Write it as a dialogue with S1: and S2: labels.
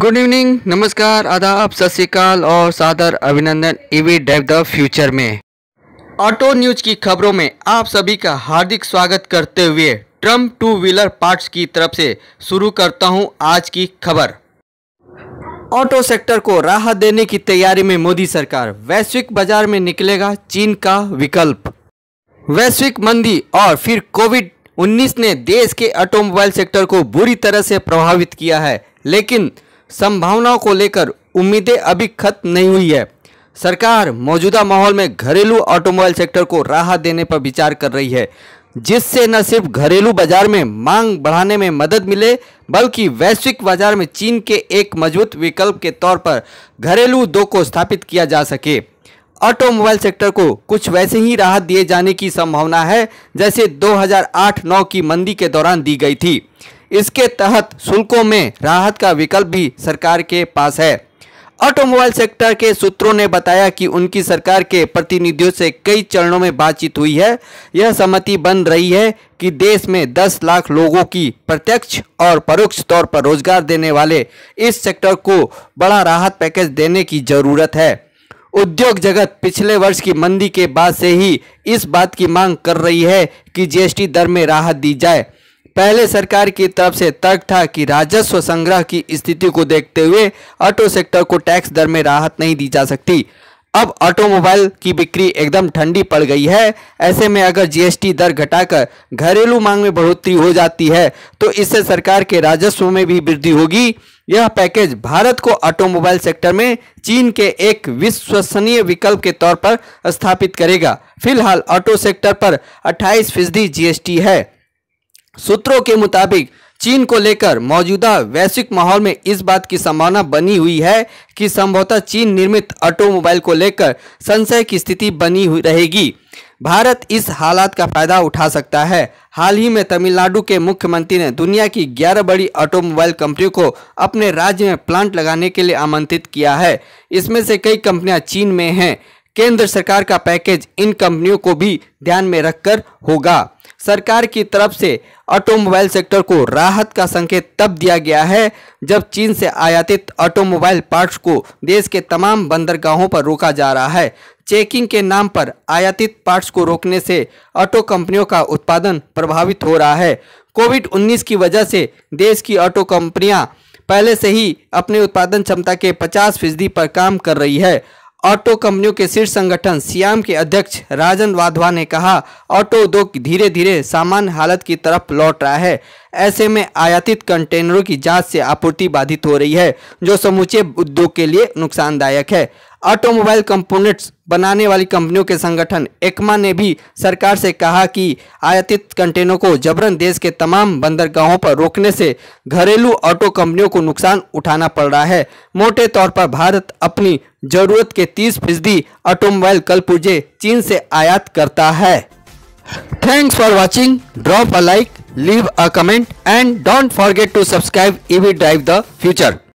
S1: good evening नमस्कार आदाब सत श्रीकाल और सादर अभिनंदन ईवी ड्राइव द फ्यूचर में ऑटो न्यूज की खबरों में आप सभी का हार्दिक स्वागत करते हुए ट्रम्प टू व्हीलर पार्ट्स की तरफ से शुरू करता हूं आज की खबर ऑटो सेक्टर को राहत देने की तैयारी में मोदी सरकार वैश्विक बाजार में निकलेगा चीन का विकल्प वैश्विक मंदी और फिर कोविड 19 ने देश के ऑटोमोबाइल सेक्टर को बुरी तरह से प्रभावित किया है लेकिन संभावनाओं को लेकर उम्मीदें अभी खत्म नहीं हुई है सरकार मौजूदा माहौल में घरेलू ऑटोमोबाइल सेक्टर को राहत देने पर विचार कर रही है जिससे न सिर्फ घरेलू बाजार में मांग बढ़ाने में मदद मिले बल्कि वैश्विक बाजार में चीन के एक मजबूत विकल्प के तौर पर घरेलू दो को स्थापित किया जा सके ऑटोमोबाइल सेक्टर को कुछ वैसे ही राहत दिए जाने की संभावना है जैसे 2008-9 की मंदी के दौरान दी गई थी इसके तहत शुल्कों में राहत का विकल्प भी सरकार के पास है ऑटोमोबाइल सेक्टर के सूत्रों ने बताया कि उनकी सरकार के प्रतिनिधियों से कई चरणों में बातचीत हुई है यह सहमति बन रही है कि देश में 10 लाख लोगों की प्रत्यक्ष और परोक्ष तौर पर रोजगार देने वाले इस सेक्टर को बड़ा राहत पैकेज देने की जरूरत है उद्योग जगत पिछले वर्ष की मंदी के बाद से ही इस बात की मांग कर रही है कि जीएसटी दर में राहत दी जाए पहले सरकार की तरफ से तर्क था कि राजस्व संग्रह की स्थिति को देखते हुए ऑटो सेक्टर को टैक्स दर में राहत नहीं दी जा सकती अब ऑटोमोबाइल की बिक्री एकदम ठंडी पड़ गई है ऐसे में अगर जीएसटी दर घटाकर घरेलू मांग में बढ़ोतरी हो जाती है तो इससे सरकार के राजस्व में भी वृद्धि होगी यह पैकेज भारत को ऑटोमोबाइल सेक्टर में चीन के एक विश्वसनीय विकल्प के तौर पर स्थापित करेगा फिलहाल ऑटो सेक्टर पर 28 फीसदी जीएसटी है सूत्रों के मुताबिक चीन को लेकर मौजूदा वैश्विक माहौल में इस बात की संभावना बनी हुई है कि संभवतः चीन निर्मित ऑटोमोबाइल को लेकर संशय की स्थिति बनी हुई रहेगी भारत इस हालात का फायदा उठा सकता है हाल ही में तमिलनाडु के मुख्यमंत्री ने दुनिया की 11 बड़ी ऑटोमोबाइल कंपनियों को अपने राज्य में प्लांट लगाने के लिए आमंत्रित किया है इसमें से कई कंपनियां चीन में हैं केंद्र सरकार का पैकेज इन कंपनियों को भी ध्यान में रखकर होगा सरकार की तरफ से ऑटोमोबाइल सेक्टर को राहत का संकेत तब दिया गया है जब चीन से आयातित ऑटोमोबाइल पार्ट्स को देश के तमाम बंदरगाहों पर रोका जा रहा है चेकिंग के नाम पर आयातित पार्ट्स को रोकने से ऑटो कंपनियों का उत्पादन प्रभावित हो रहा है कोविड 19 की वजह से देश की ऑटो कंपनियां पहले से ही अपने उत्पादन क्षमता के 50 फीसदी पर काम कर रही है ऑटो कंपनियों के शीर्ष संगठन सियाम के अध्यक्ष राजन वाधवा ने कहा ऑटो उद्योग धीरे धीरे सामान्य हालत की तरफ लौट रहा है ऐसे में आयातित कंटेनरों की जांच से आपूर्ति बाधित हो रही है जो समूचे उद्योग के लिए नुकसानदायक है ऑटोमोबाइल कंपोनेंट्स बनाने वाली कंपनियों के संगठन एकमा ने भी सरकार से कहा कि आयातित कंटेनरों को जबरन देश के तमाम बंदरगाहों पर रोकने से घरेलू ऑटो कंपनियों को नुकसान उठाना पड़ रहा है मोटे तौर पर भारत अपनी जरूरत के 30 फीसदी ऑटोमोबाइल कल पुर्जे चीन से आयात करता है thanks for watching drop a like leave a comment and don't forget to subscribe EV drive the future